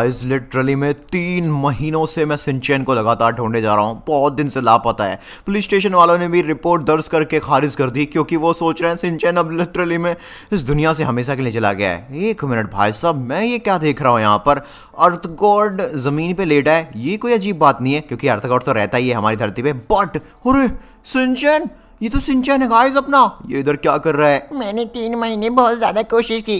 guys literally मैं तीन महीनों से मैं सिंचैन को लगातार ढूंढने जा रहा हूँ बहुत दिन से लापता है पुलिस स्टेशन वालों ने भी रिपोर्ट दर्ज करके खारिज कर दी क्योंकि वो सोच रहे हैं सिंचैन अब लिटरली में इस दुनिया से हमेशा के लिए चला गया है एक मिनट भाई साहब मैं ये क्या देख रहा हूँ यहाँ पर अर्थ गॉड ज़मीन पर लेटा है ये कोई अजीब बात नहीं है क्योंकि अर्थ गॉड तो रहता ही है हमारी धरती पर बट अरे सिंचैन ये तो सिंचन है गाइस अपना ये इधर क्या कर रहा है मैंने तीन महीने बहुत ज़्यादा कोशिश की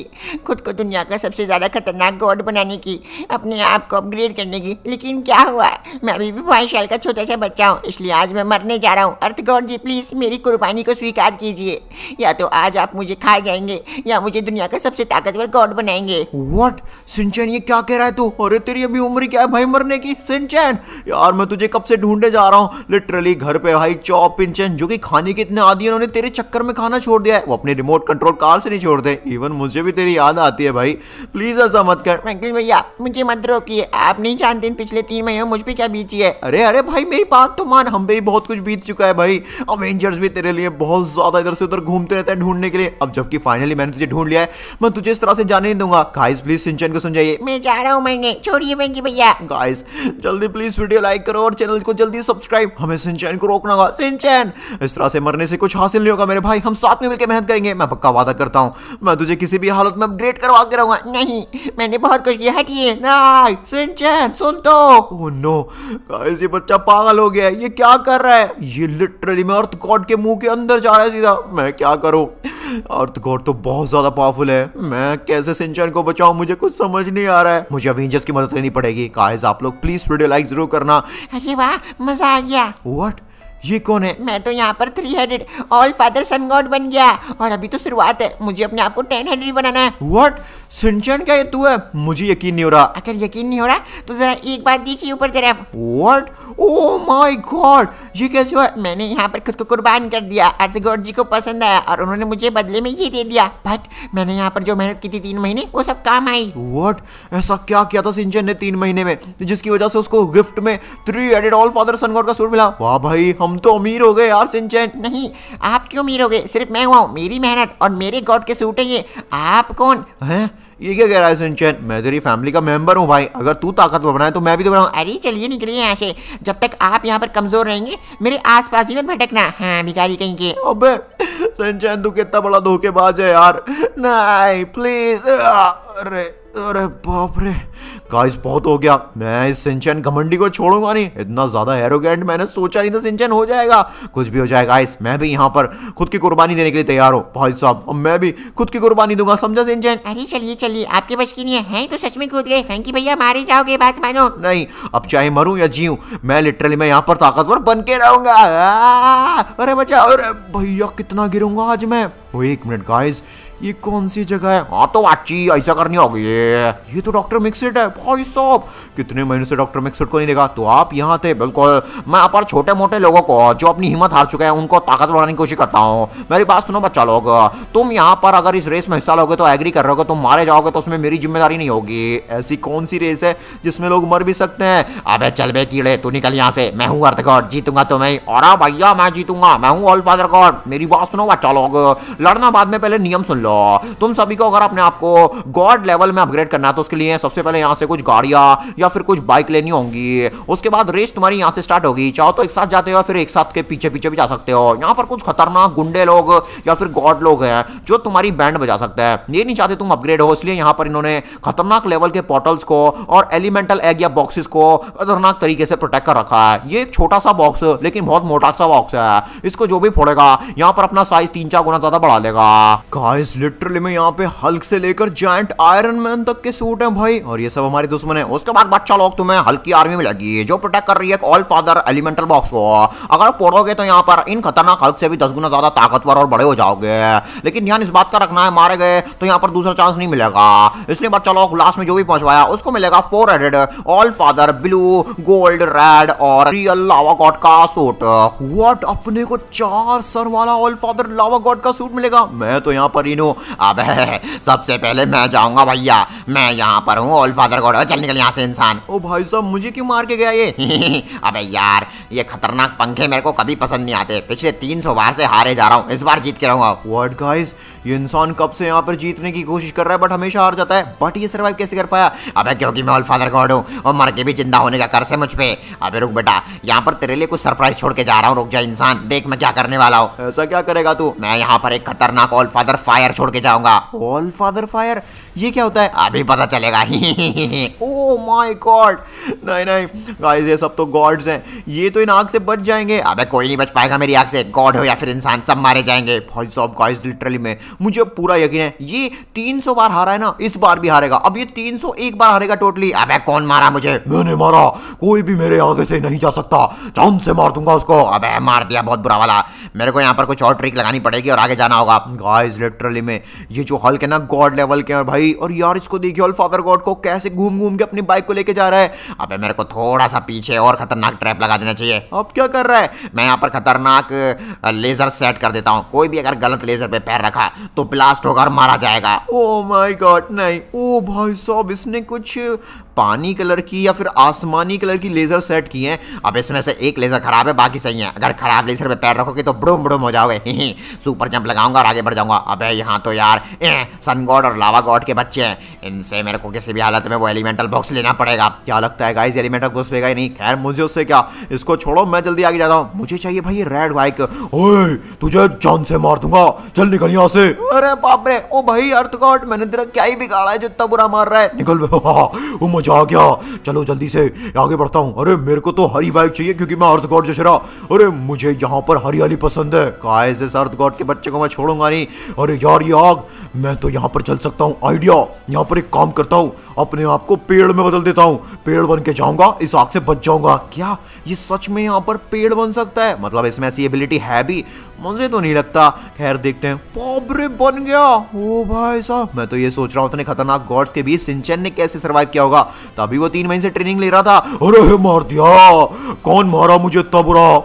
खुद को दुनिया का सबसे ज़्यादा खतरनाक गॉड बनाने की अपने आप को अपग्रेड करने की लेकिन क्या हुआ मैं अभी भी पाँच साल का छोटा सा बच्चा हूँ इसलिए आज मैं मरने जा रहा हूँ अर्थ गॉड जी प्लीज़ मेरी कुर्बानी को स्वीकार कीजिए या तो आज आप मुझे खा जाएंगे या मुझे दुनिया का सबसे ताकतवर गॉड बनाएंगे वॉट सिंचन ये क्या कह रहा है तू अरे तेरी अभी उम्र क्या है भाई मरने की सिंचन यार मैं तुझे कब से ढूंढे जा रहा हूँ लिटरली घर पे भाई चौप पिंचन जो की खाने खाने के इतने आदि उन्होंने तेरे चक्कर में खाना छोड़ दिया है वो अपने रिमोट कंट्रोल कार से नहीं छोड़ते इवन मुझे भी तेरी याद आती है भाई प्लीज ऐसा मत कर अंकल भैया मुझे मत रोकिए आप नहीं जानते पिछले तीन महीने मुझ पर क्या बीची है अरे अरे भाई मेरी बात तो मान हम पे भी बहुत कुछ बीत चुका है भाई अवेंजर्स भी तेरे लिए बहुत ज्यादा इधर से उधर घूमते रहते हैं ढूंढने के लिए अब जबकि फाइनली मैंने तुझे ढूंढ लिया है मैं तुझे इस तरह से जाने नहीं दूंगा गाइस प्लीज सिंचन को समझाइए मैं जा रहा हूँ मरने छोड़िए मैंगी भैया गाइस जल्दी प्लीज वीडियो लाइक करो और चैनल को जल्दी सब्सक्राइब हमें सिंचन को रोकना होगा सिंचन इस तरह से से मरने से कुछ हासिल नहीं होगा मेरे भाई हम साथ में मिलकर मेहनत करेंगे मैं पक्का वादा करता हूँ मैं तुझे किसी भी हालत में अपग्रेड करवा के रहूंगा नहीं मैंने बहुत कुछ किया हटिए नाइ सिंचन सुन तो ओह नो ये बच्चा पागल हो गया है ये क्या कर रहा है ये लिटरली मैं अर्थ गॉड के मुंह के अंदर जा रहा है सीधा मैं क्या करूं अर्थ गॉड तो बहुत ज़्यादा पावरफुल है मैं कैसे सिंचन को बचाऊं मुझे कुछ समझ नहीं आ रहा है मुझे अवेंजर्स की मदद लेनी पड़ेगी गाइस आप लोग प्लीज़ वीडियो लाइक ज़रूर करना अरे वाह मज़ा आ गया व्हाट ये कौन है मैं तो यहाँ पर three headed all father sun god बन गया और अभी तो शुरुआत है मुझे अपने आप को टेन हेडेड बनाना है व्हाट सिंचन क्या तू है मुझे यकीन नहीं हो रहा अगर यकीन नहीं हो रहा तो जरा एक बार देखिए ऊपर जरा व्हाट ओ माय गॉड ये कैसे हुआ मैंने यहाँ पर खुद को कुर्बान कर दिया अर्थ अर्धगौर जी को पसंद आया और उन्होंने मुझे बदले में ये दे दिया बट मैंने यहाँ पर जो मेहनत की थी तीन महीने वो सब काम आई व्हाट ऐसा क्या किया था सिंचन ने तीन महीने में तो जिसकी वजह से उसको गिफ्ट में three headed all father sun god का सूट मिला वाह भाई हम तो अमीर हो गए यार सिंचन नहीं आप क्यों अमीर हो गए सिर्फ मैं हुआ हूँ मेरी मेहनत और मेरे गॉड के सूट है ये आप कौन है ये क्या कह रहा है सिंचन मैं तेरी फैमिली का मेंबर हूँ भाई अगर तू ताकतवर बनाए तो मैं भी तो बनाऊँ अरे चलिए निकलिए यहाँ से जब तक आप यहाँ पर कमजोर रहेंगे मेरे आस पास ही मत भटकना हाँ भिखारी कहीं के अब सिंचन तू कितना बड़ा धोखेबाज है यार नहीं प्लीज अरे अरे बाप रे गाइस बहुत हो गया मैं इस सिंचन घमंडी को छोड़ूंगा नहीं इतना ज्यादा एरोगेंट मैंने सोचा नहीं था सिंचन हो जाएगा कुछ भी हो जाएगा गाइस मैं भी यहाँ पर खुद की कुर्बानी देने के लिए तैयार हूँ भाई साहब अब मैं भी खुद की कुर्बानी दूंगा समझा सिंचन अरे चलिए चलिए आपके बस की नहीं है, है तो सच में कूद गए फैंकी भैया मारे जाओगे बात मानो नहीं अब चाहे मरूं या जीऊं मैं लिटरली मैं यहाँ पर ताकतवर बन के रहूंगा अरे बचा अरे भैया कितना गिरूंगा आज मैं वो एक मिनट गाइस ये कौन सी जगह है हाँ तो वाची ऐसा करनी होगी ये ये तो डॉक्टर मिक्सड है भाई साहब कितने महीनों से डॉक्टर मिक्सड को नहीं देखा तो आप यहाँ थे बिल्कुल मैं पर छोटे मोटे लोगों को जो अपनी हिम्मत हार चुके हैं उनको ताकत बढ़ाने की कोशिश करता हूँ मेरी बात सुनो बच्चा लोग तुम यहाँ पर अगर इस रेस में हिस्सा लोगे तो एग्री कर रहे हो तुम मारे जाओगे तो उसमें मेरी जिम्मेदारी नहीं होगी ऐसी कौन सी रेस है जिसमें लोग मर भी सकते हैं अबे चल बे कीड़े तू निकल यहाँ से मैं हूँ अर्थ गॉड जीतूंगा मैं और हाँ, भैया मैं जीतूंगा मैं हूँ ऑल फादर गॉड मेरी बात सुनो बच्चा लोग लड़ना बाद में पहले नियम सुन लो लो तुम सभी को अगर अपने आपको गॉड लेवल में अपग्रेड करना है तो उसके लिए सबसे पहले यहाँ से कुछ गाड़िया या फिर कुछ बाइक लेनी होंगी उसके बाद रेस तुम्हारी यहाँ से स्टार्ट होगी चाहो तो एक साथ जाते हो या फिर एक साथ के पीछे पीछे भी जा सकते हो यहाँ पर कुछ खतरनाक गुंडे लोग या फिर गॉड लोग हैं जो तुम्हारी बैंड बजा सकते हैं ये नहीं चाहते तुम अपग्रेड हो इसलिए यहाँ पर इन्होंने खतरनाक लेवल के पोर्टल्स को और एलिमेंटल एग या बॉक्सिस को खतरनाक तरीके से प्रोटेक्ट कर रखा है ये एक छोटा सा बॉक्स लेकिन बहुत मोटा सा बॉक्स है इसको जो भी फोड़ेगा यहाँ पर अपना साइज तीन चार गुना ज्यादा बढ़ा देगा लिटरली में यहाँ पे हल्क से लेकर जॉइंट आयरन मैन तक के सूट हैं भाई और ये सब हमारे दुश्मन है उसके बाद बच्चा लोग तुम्हें हल्की आर्मी में लगी है जो प्रोटेक्ट कर रही है ऑल फादर एलिमेंटल बॉक्स को अगर आप पढ़ोगे तो यहाँ पर इन खतरनाक हल्क से भी दस गुना ज्यादा ताकतवर और बड़े हो जाओगे लेकिन ध्यान इस बात का रखना है मारे गए तो यहाँ पर दूसरा चांस नहीं मिलेगा इसलिए बच्चा लोग लास्ट में जो भी पहुंचवाया उसको मिलेगा four hundred all father blue gold red और रियल लावा गॉड का सूट व्हाट अपने को चार सर वाला ऑल फादर लावा गॉड का सूट मिलेगा मैं तो यहाँ पर इनो हूँ अब सबसे पहले मैं जाऊँगा भैया मैं यहाँ पर हूँ ओल्ड फादर गोड चल निकल यहाँ से इंसान ओ भाई साहब मुझे क्यों मार के गया ये अब यार ये खतरनाक पंखे मेरे को कभी पसंद नहीं आते पिछले तीन सौ बार से हारे जा रहा हूँ इस बार जीत के रहूँगा वर्ड गाइज ये इंसान कब से यहाँ पर जीतने की कोशिश कर रहा है बट हमेशा हार जाता है बट ये सर्वाइव कैसे कर पाया अब क्योंकि मैं ऑल फादर गॉड हूँ और मर के भी जिंदा होने का कर्ज है मुझ पर अबे रुक बेटा यहाँ पर तेरे लिए कुछ सरप्राइज छोड़ के जा रहा हूँ रुक जा इंसान देख मैं क्या करने वाला हूँ ऐसा क्या करेगा तू मैं यहाँ पर एक खतरनाक ऑल फादर फायर छोड़ के जाऊंगा ऑल फादर फायर ये क्या होता है अभी पता चलेगा ओ माय गॉड नहीं नहीं गाइस ये सब तो गॉड्स हैं ये तो इन आग से बच जाएंगे अबे कोई नहीं बच पाएगा मेरी आग से गॉड हो या फिर इंसान सब मारे जाएंगे भाई साहब गाइस लिटरली मैं मुझे पूरा यकीन है ये 300 बार हारा है ना इस बार भी हारेगा अब ये 301 बार हारेगा टोटली अबे कौन मारा मुझे मैंने मारा कोई भी मेरे आगे से नहीं जा सकता जान से मार दूंगा उसको अब मार दिया बहुत बुरा वाला मेरे को यहाँ पर कुछ और ट्रिक लगानी पड़ेगी और आगे जाना होगा गाइस लिटरली में ये जो हल्क है ना गॉड लेवल के और भाई और यार इसको देखिए ऑल फादर गॉड को कैसे घूम घूम के अपनी बाइक को लेके जा रहा है अबे मेरे को थोड़ा सा पीछे और खतरनाक ट्रैप लगा देना चाहिए अब क्या कर रहा है मैं यहाँ पर खतरनाक लेजर सेट कर देता हूँ कोई भी अगर गलत लेजर पे पैर रखा तो ब्लास्ट होकर मारा जाएगा ओ माय गॉड नहीं ओ oh भाई साहब इसने कुछ पानी कलर की या फिर आसमानी कलर की लेज़र सेट की हैं अब इसमें से एक लेज़र ख़राब है बाकी सही है अगर ख़राब लेज़र पे पैर रखोगे तो ब्रुम ब्रुम हो जाओगे सुपर जंप लगाऊंगा और आगे बढ़ जाऊंगा अबे यहाँ तो यार सन गॉड और लावा गॉड के बच्चे हैं इनसे मेरे को किसी भी हालत में वो एलिमेंटल बॉक्स लेना पड़ेगा क्या लगता है गाइज एलिमेंटल बॉक्स लेगा ही नहीं खैर मुझे उससे क्या इसको छोड़ो मैं जल्दी आगे जाता हूँ मुझे चाहिए भाई रेड बाइक तुझे जान से मार दूंगा चल निकल यहाँ से अरे बाप रे ओ भाई अर्थ गॉड मैंने तेरा क्या ही बिगाड़ा है जो इतना बुरा मार रहा है निकल वो मुझे जा गया चलो जल्दी से आगे बढ़ता हूँ अरे मेरे को तो हरी बाइक चाहिए क्योंकि मैं अर्थ गॉड जशरा अरे मुझे यहाँ पर हरियाली पसंद है काय से अर्थ गॉड के बच्चे को मैं छोड़ूंगा नहीं अरे यार ये आग मैं तो यहाँ पर चल सकता हूँ आइडिया यहाँ पर एक काम करता हूँ अपने आप को पेड़ में बदल देता हूँ पेड़ बन के जाऊंगा इस आग से बच जाऊंगा क्या ये सच में यहाँ पर पेड़ बन सकता है मतलब इसमें ऐसी एबिलिटी है भी मुझे तो नहीं लगता खैर देखते हैं पॉबरे बन गया ओ भाई साहब मैं तो ये सोच रहा हूँ इतने खतरनाक गॉड्स के बीच सिंचन ने कैसे सर्वाइव किया होगा तभी वो तीन महीने से ट्रेनिंग ले रहा था अरे मार दिया कौन मारा मुझे तब रहा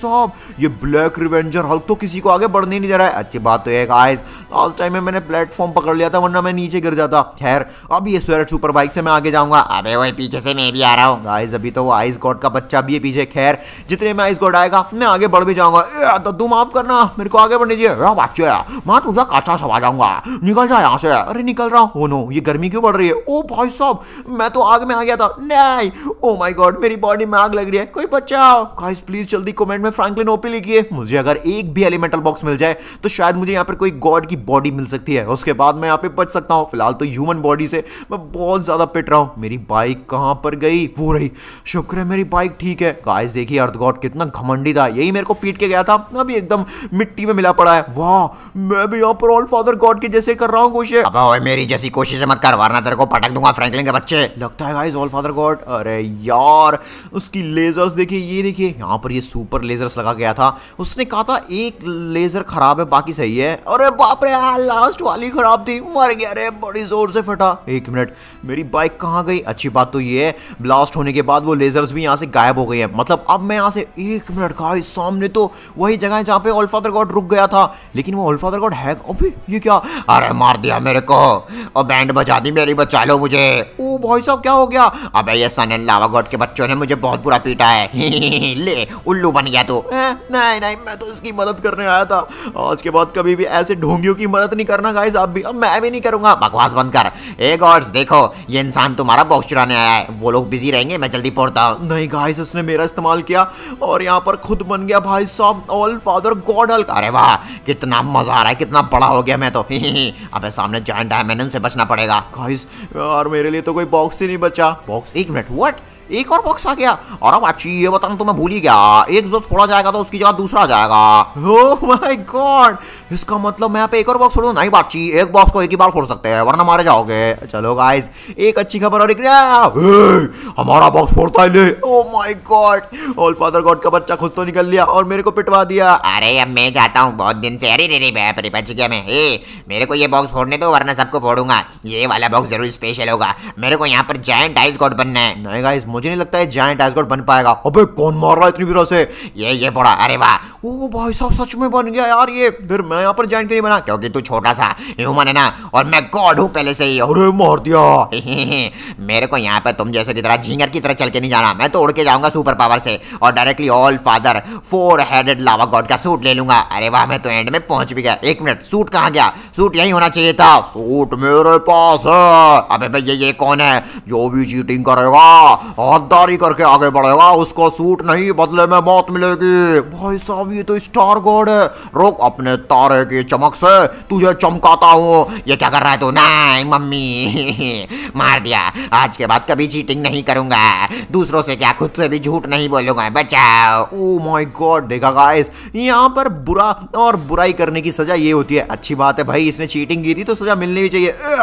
साहब ये ब्लैक रिवेंजर हल्क तो किसी को आगे बढ़ने नहीं दे रहा है अच्छी बात तो एक आइस लास्ट टाइम में मैंने प्लेटफॉर्म पकड़ लिया था वरना मैं नीचे गिर जाता खैर अब ये स्वेरेट सुपर बाइक से मैं आगे जाऊंगा अबे वो पीछे से मैं भी आ रहा हूँ गाइस अभी तो वो आइस गॉड का बच्चा भी है पीछे खैर जितने में आइस गॉड आएगा मैं आगे बढ़ भी जाऊंगा तो तुम माफ करना मेरे को आगे बढ़ने दीजिए रहा बच्चे मैं तुझा काचा सवा जाऊंगा निकल जा यहाँ से अरे निकल रहा हूँ नो oh ये गर्मी क्यों बढ़ रही है ओ oh, भाई साहब मैं मैं तो आग में आ गया था नहीं ओ माय गॉड मेरी बॉडी में आग लग रही है कोई बचाओ गाइस प्लीज जल्दी कमेंट में फ्रैंकलिन ओपी लिखिए मुझे अगर एक भी एलिमेंटल बॉक्स मिल जाए तो शायद मुझे यहाँ पर कोई गॉड की बॉडी मिल सकती है उसके बाद मैं यहाँ पे बच सकता हूँ फिलहाल तो ह्यूमन बॉडी से मैं बहुत ज्यादा पिट रहा हूँ मेरी बाइक कहाँ पर गई वो रही शुक्र है मेरी बाइक ठीक है गाइस देखिए अर्थ गॉड कितना घमंडी था यही मेरे को पीट के गया था अभी एकदम मिट्टी में मिला पड़ा है वाह मैं भी यहाँ पर ऑल फादर गॉड के जैसे कर रहा हूँ कोशिश मेरी जैसी कोशिश मत कर वरना तेरे को पटक दूंगा फ्रैंकलिन के बच्चे लगता है गाइस ऑल फादर गॉड अरे यार उसकी लेज़र्स देखिए ये देखिए यहाँ पर ये सुपर लेज़र्स लगा गया था उसने कहा था एक लेज़र ख़राब है बाकी सही है अरे बाप रे यार लास्ट वाली ख़राब थी मर गया अरे बड़ी ज़ोर से फटा एक मिनट मेरी बाइक कहाँ गई अच्छी बात तो ये है ब्लास्ट होने के बाद वो लेज़र्स भी यहाँ से गायब हो गई है मतलब अब मैं यहाँ से एक मिनट गाइज सामने तो वही जगह है जहाँ पे ऑल फादर गॉड रुक गया था लेकिन वो ऑल फादर गॉड है अभी ये क्या अरे मार दिया मेरे को और बैंड बजा दी मेरी बचा लो मुझे ओ भाई सब क्या हो गया अब ये सन एंड लावा गॉड के बच्चों ने मुझे बहुत बुरा पीटा है ले उल्लू बन गया तो नहीं नहीं मैं तो इसकी मदद करने आया था आज के बाद कभी भी ऐसे ढोंगियों की मदद नहीं करना गाइस आप भी अब मैं भी नहीं करूंगा बकवास बंद कर ए गॉड्स देखो ये इंसान तुम्हारा बॉक्स चुराने आया है वो लोग बिजी रहेंगे मैं जल्दी पहुंचता हूँ नहीं गाइस उसने मेरा इस्तेमाल किया और यहाँ पर खुद बन गया भाई साहब ऑल फादर गॉड हल्क अरे वाह कितना मजा आ रहा है कितना बड़ा हो गया मैं तो अब सामने जॉइंट डायमेंजन से बचना पड़ेगा गाइस यार मेरे लिए तो कोई बॉक्स ही नहीं बचा बॉक्स एक मिनट व्हाट एक और बॉक्स आ गया और अब अच्छी ये बताना तुम्हें तो भूल ही गया एक बॉक्स फोड़ा जाएगा तो उसकी जगह दूसरा जाएगा हो माय गॉड इसका मतलब मैं यहाँ पे एक और बॉक्स फोड़ू नहीं बाची एक बॉक्स को एक ही बार फोड़ सकते हैं वरना मारे जाओगे चलो गाइस एक अच्छी खबर और एक हमारा बॉक्स फोड़ता है ले oh my god all father god का बच्चा खुद तो निकल लिया और मेरे को पिटवा दिया अरे अब मैं जाता हूँ बहुत दिन से अरे रे रे बाप बच गया मैं ए मेरे को ये बॉक्स फोड़ने दो वरना सबको फोड़ूंगा ये वाला बॉक्स जरूर स्पेशल होगा मेरे को यहाँ पर जायंट आइस गॉड बनना है नहीं गाइस मुझे नहीं लगता है जायंट एसगॉड बन पाएगा अबे कौन मार रहा है इतनी बुरा से ये ये बड़ा अरे वाह ओ भाई साहब सच में बन गया यार ये फिर मैं यहाँ पर जॉइन के लिए बना क्योंकि तू छोटा सा ह्यूमन है ना और मैं गॉड हूँ पहले से ही अरे मार दिया मेरे को यहाँ पर तुम जैसे की तरह झींगर की तरह चल के नहीं जाना मैं तो उड़ के जाऊंगा सुपर पावर से और directly all father four headed lava god का सूट ले लूंगा अरे वाह मैं तो एंड में पहुंच भी गया एक मिनट सूट कहाँ गया सूट यही होना चाहिए था सूट मेरे पास है अबे भाई ये ये कौन है जो भी चीटिंग करेगा हददारी करके आगे बढ़ेगा उसको सूट नहीं बदले में मौत मिलेगी भाई साहब ये तो स्टार गॉड है रोक अपने तारे की चमक से तुझे चमकाता हूँ ये क्या कर रहा है तू नहीं मम्मी मार दिया आज के बाद कभी चीटिंग नहीं करूंगा दूसरों से क्या खुद से भी झूठ नहीं बोलूंगा बचाओ ओ माय गॉड देखा गाइस यहाँ पर बुरा और बुराई करने की सजा ये होती है अच्छी बात है भाई इसने चीटिंग की थी तो सजा मिलनी भी चाहिए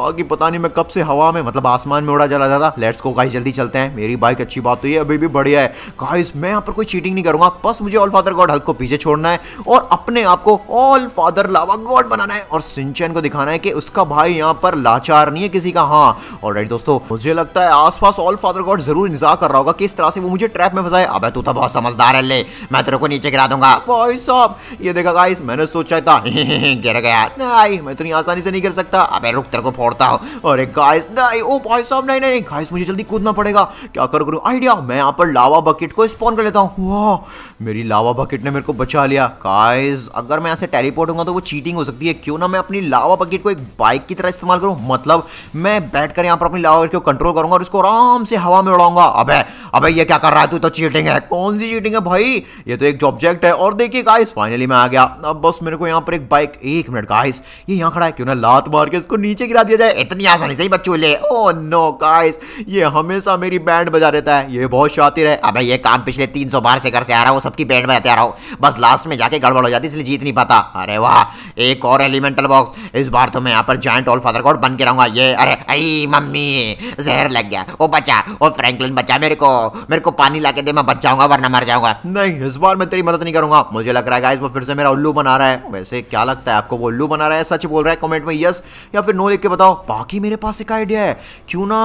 बाकी पता नहीं मैं कब से हवा में मतलब आसमान में उड़ा चला जाता लेट्स को गाइस जल्दी चलते चलते हैं मेरी बाइक अच्छी बात तो ये अभी भी बढ़िया है गाइस मैं यहाँ पर कोई चीटिंग नहीं करूंगा बस मुझे ऑल फादर गॉड हल्क को पीछे छोड़ना है और अपने आप को ऑल फादर लावा गॉड बनाना है और सिंचन को दिखाना है कि उसका भाई यहाँ पर लाचार नहीं है किसी का हाँ और दोस्तों मुझे लगता है आसपास ऑल फादर गॉड जरूर इंतजार कर रहा होगा किस तरह से वो मुझे ट्रैप में फंसाए अब तू तो बहुत समझदार है ले मैं तेरे को नीचे गिरा दूंगा भाई साहब ये देखा गाइस मैंने सोचा था गिर गया नहीं मैं इतनी आसानी से नहीं गिर सकता अबे रुक तेरे को फोड़ता हूँ और एक गाइस नहीं ओ भाई साहब नहीं नहीं गाइस मुझे जल्दी कूदना पड़ेगा था क्या कर करूँ आइडिया मैं यहाँ पर लावा बकेट को स्पॉन कर लेता हूँ वाह मेरी लावा बकेट ने मेरे को बचा लिया काइज अगर मैं यहाँ से टेलीपोर्ट हूँ तो वो चीटिंग हो सकती है क्यों ना मैं अपनी लावा बकेट को एक बाइक की तरह इस्तेमाल करूँ मतलब मैं बैठ कर यहाँ पर अपनी लावा बकेट को कंट्रोल करूँगा और इसको आराम से हवा में उड़ाऊंगा अब अबे ये क्या कर रहा है तू तो चीटिंग है कौन सी चीटिंग है भाई ये तो एक ऑब्जेक्ट है और देखिए गाइस फाइनली मैं आ गया अब बस मेरे को यहाँ पर एक बाइक एक मिनट गाइस ये यहाँ खड़ा है क्यों ना लात मार के इसको नीचे गिरा दिया जाए इतनी आसानी से ही बच्चों ले ओ नो गाइस ये हमेशा मेरी मेरी बैंड बजा देता है ये बहुत शातिर है अब ये काम पिछले तीन सौ बार से घर से आ रहा हूँ सबकी बैंड बजाते आ रहा हूँ बस लास्ट में जाके गड़बड़ हो जाती इसलिए जीत नहीं पाता अरे वाह एक और एलिमेंटल बॉक्स इस बार तो मैं यहाँ पर जॉइंट ऑल फादर कोड बन के रहूंगा ये अरे अई मम्मी जहर लग गया वो बचा वो फ्रैंकलिन बचा मेरे को मेरे को पानी ला दे मैं बच जाऊंगा वरना मर जाऊंगा नहीं इस बार मैं तेरी मदद नहीं करूंगा मुझे लग रहा है गाइस वो फिर से मेरा उल्लू बना रहा है वैसे क्या लगता है आपको वो उल्लू बना रहा है सच बोल रहा है कमेंट में यस या फिर नो लिख के बताओ बाकी मेरे पास एक आइडिया है क्यों ना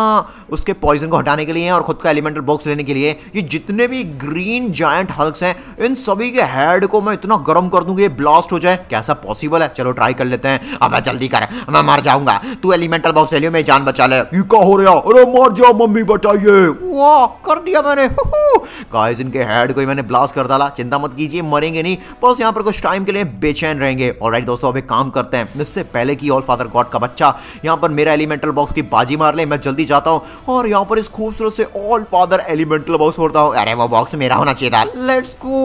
उसके पॉइजन को हटाने के लिए लिए और खुद का एलिमेंटल बॉक्स लेने के लिए ये जितने भी ग्रीन जायंट हल्क्स हैं इन सभी के हेड को मैं इतना गर्म कर दूंगी ब्लास्ट हो जाए कैसा पॉसिबल है चलो ट्राई कर लेते हैं अब जल्दी कर मैं मर जाऊंगा तू एलिमेंटल बॉक्स ले लियो मेरी जान बचा ले ये क्या हो रहा अरे मर जाओ मम्मी बचाइए वाह कर दिया मैंने गाइस इनके हेड को ही मैंने ब्लास्ट कर डाला चिंता मत कीजिए मरेंगे नहीं बस यहाँ पर कुछ टाइम के लिए बेचैन रहेंगे और राइट दोस्तों अब एक काम करते हैं इससे पहले की ऑल फादर गॉड का बच्चा यहाँ पर मेरा एलिमेंटल बॉक्स की बाजी मार ले मैं जल्दी जाता हूँ और यहाँ पर इस खूबसूरत से ऑल फादर एलिमेंटल बॉक्स होता हूँ अरे वो बॉक्स मेरा होना चाहिए था लेट्स को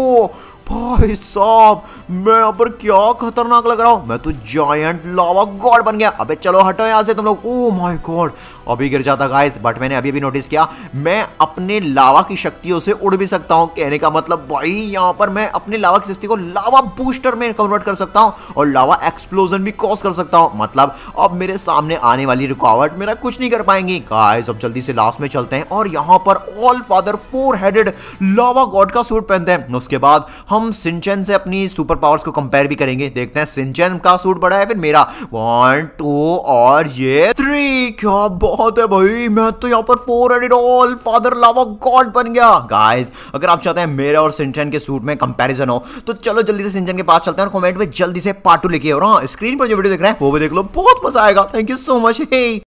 भाई साहब मैं यहाँ पर क्या खतरनाक लग रहा हूँ मैं तो जॉयंट लावा गॉड बन गया अबे चलो हटो यहाँ से तुम लोग ओ माय गॉड अभी गिर जाता गाइस बट मैंने अभी अभी नोटिस किया मैं अपने लावा की शक्तियों से उड़ भी सकता हूँ कहने का मतलब भाई यहाँ पर मैं अपने लावा की शक्ति को लावा बूस्टर में कन्वर्ट कर सकता हूँ और लावा एक्सप्लोजन भी कॉज कर सकता हूँ मतलब अब मेरे सामने आने वाली रुकावट मेरा कुछ नहीं कर पाएंगी गाइस अब जल्दी से लास्ट में चलते हैं और यहाँ पर all father four headed lava god का सूट पहनते हैं उसके बाद हम सिंचन से अपनी सुपर पावर्स को कंपेयर भी करेंगे देखते हैं सिंचन का सूट बड़ा है फिर मेरा वन टू और ये थ्री क्या बहुत है भाई मैं तो यहाँ पर four headed all father lava god बन गया गाइस अगर आप चाहते हैं मेरे और सिंचन के सूट में कंपेरिजन हो तो चलो जल्दी से सिंचन के पास चलते हैं और कॉमेंट में जल्दी से पार्टू लिखिए और हाँ स्क्रीन पर जो वीडियो देख रहे हैं वो भी देख लो बहुत मजा आएगा थैंक यू सो मच